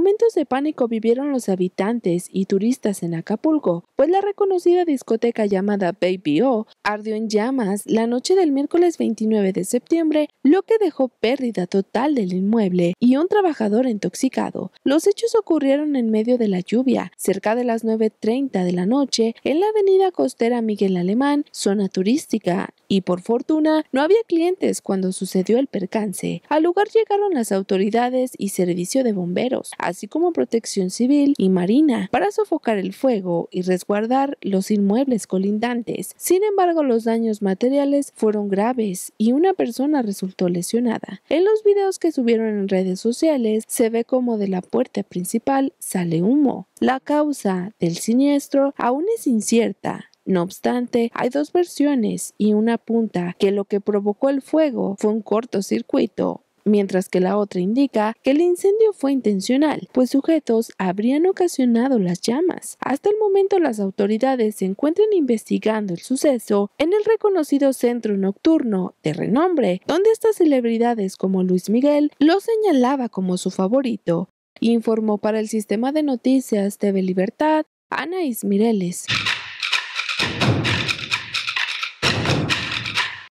Momentos de pánico vivieron los habitantes y turistas en Acapulco, pues la reconocida discoteca llamada Baby O ardió en llamas la noche del miércoles 29 de septiembre, lo que dejó pérdida total del inmueble y un trabajador intoxicado. Los hechos ocurrieron en medio de la lluvia, cerca de las 9.30 de la noche, en la avenida costera Miguel Alemán, zona turística, y por fortuna no había clientes cuando sucedió el percance. Al lugar llegaron las autoridades y servicio de bomberos, así como protección civil y marina, para sofocar el fuego y resguardar los inmuebles colindantes. Sin embargo, los daños materiales fueron graves y una persona resultó lesionada. En los videos que subieron en redes sociales se ve como de la puerta principal sale humo. La causa del siniestro aún es incierta, no obstante, hay dos versiones y una apunta que lo que provocó el fuego fue un cortocircuito mientras que la otra indica que el incendio fue intencional, pues sujetos habrían ocasionado las llamas. Hasta el momento las autoridades se encuentran investigando el suceso en el reconocido centro nocturno de renombre, donde estas celebridades como Luis Miguel lo señalaba como su favorito, informó para el sistema de noticias TV Libertad Anaís Mireles.